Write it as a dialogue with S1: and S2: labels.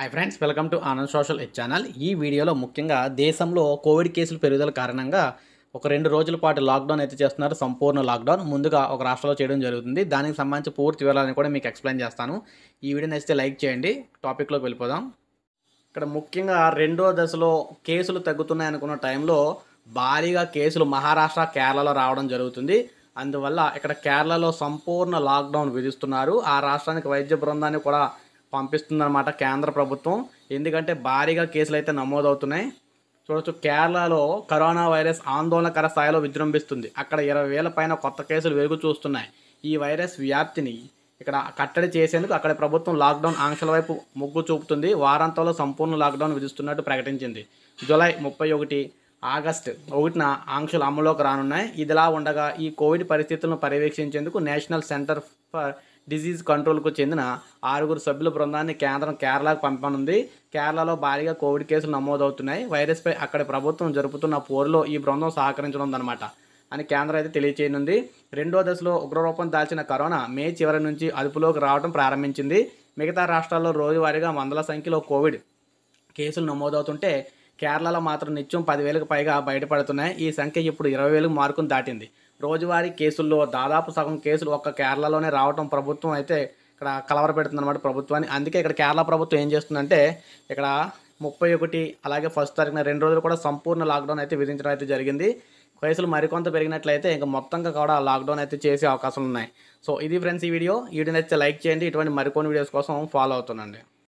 S1: hi friends welcome to Anand social ed channel ఈ వీడియోలో ముఖ్యంగా దేశంలో కోవిడ్ కేసులు పెరుగుదల కారణంగా ఒక రెండు రోజుల పాటు లాక్డౌన్ అయితే చేస్తున్నారు సంపూర్ణ లాక్డౌన్ ముందుగా ఒక రాష్ట్రంలో చేయడం జరుగుతుంది దానికి సంబంధించి పూర్తి వివరాలను కూడా మీకు ఎక్స్ప్లెయిన్ చేస్తాను ఈ వీడియో నచ్చితే లైక్ చేయండి టాపిక్లోకి వెళ్ళిపోదాం ఇక్కడ ముఖ్యంగా రెండో దశలో కేసులు తగ్గుతున్నాయి అనుకున్న టైంలో భారీగా కేసులు మహారాష్ట్ర కేరళలో రావడం జరుగుతుంది అందువల్ల ఇక్కడ కేరళలో సంపూర్ణ లాక్డౌన్ విధిస్తున్నారు ఆ రాష్ట్రానికి వైద్య బృందాన్ని కూడా పంపిస్తుందన్నమాట కేంద్ర ప్రభుత్వం ఎందుకంటే భారీగా కేసులు అయితే నమోదవుతున్నాయి చూడొచ్చు కేరళలో కరోనా వైరస్ ఆందోళనకర స్థాయిలో విజృంభిస్తుంది అక్కడ ఇరవై వేల పైన కొత్త కేసులు వెలుగు చూస్తున్నాయి ఈ వైరస్ వ్యాప్తిని ఇక్కడ కట్టడి చేసేందుకు అక్కడ ప్రభుత్వం లాక్డౌన్ ఆంక్షల వైపు మొగ్గు చూపుతుంది వారాంతంలో సంపూర్ణ లాక్డౌన్ విధిస్తున్నట్టు ప్రకటించింది జూలై ముప్పై ఒకటి ఆగస్టు ఒకటిన ఆంక్షలు అమలులోకి రానున్నాయి ఇదిలా ఉండగా ఈ కోవిడ్ పరిస్థితులను పర్యవేక్షించేందుకు నేషనల్ సెంటర్ ఫర్ డిసీజ్ కంట్రోల్కు చెందిన ఆరుగురు సభ్యుల బృందాన్ని కేంద్రం కేరళకు పంపనుంది కేరళలో భారీగా కోవిడ్ కేసులు నమోదవుతున్నాయి వైరస్పై అక్కడ ప్రభుత్వం జరుపుతున్న పోరులో ఈ బృందం సహకరించనుందనమాట అని కేంద్రం అయితే తెలియచేయనుంది రెండో దశలో ఉగ్రరూపం దాల్చిన కరోనా మే చివరి నుంచి అదుపులోకి రావడం ప్రారంభించింది మిగతా రాష్ట్రాల్లో రోజువారీగా వందల సంఖ్యలో కోవిడ్ కేసులు నమోదవుతుంటే కేరళలో మాత్రం నిత్యం పదివేలకు పైగా బయటపడుతున్నాయి ఈ సంఖ్య ఇప్పుడు ఇరవై వేలకు మార్కును దాటింది రోజువారీ కేసుల్లో దాదాపు సగం కేసులు ఒక్క కేరళలోనే రావటం ప్రభుత్వం అయితే ఇక్కడ కలవర అనమాట ప్రభుత్వాన్ని అందుకే ఇక్కడ కేరళ ప్రభుత్వం ఏం చేస్తుందంటే ఇక్కడ ముప్పై ఒకటి అలాగే ఫస్ట్ తారీఖున రెండు రోజులు కూడా సంపూర్ణ లాక్డౌన్ అయితే విధించడం అయితే జరిగింది కేసులు మరికొంత పెరిగినట్లయితే ఇంకా మొత్తంగా కూడా లాక్డౌన్ అయితే చేసే అవకాశాలు ఉన్నాయి సో ఇది ఫ్రెండ్స్ ఈ వీడియో వీడియో నచ్చితే లైక్ చేయండి ఇటువంటి మరికొన్ని వీడియోస్ కోసం ఫాలో అవుతుందండి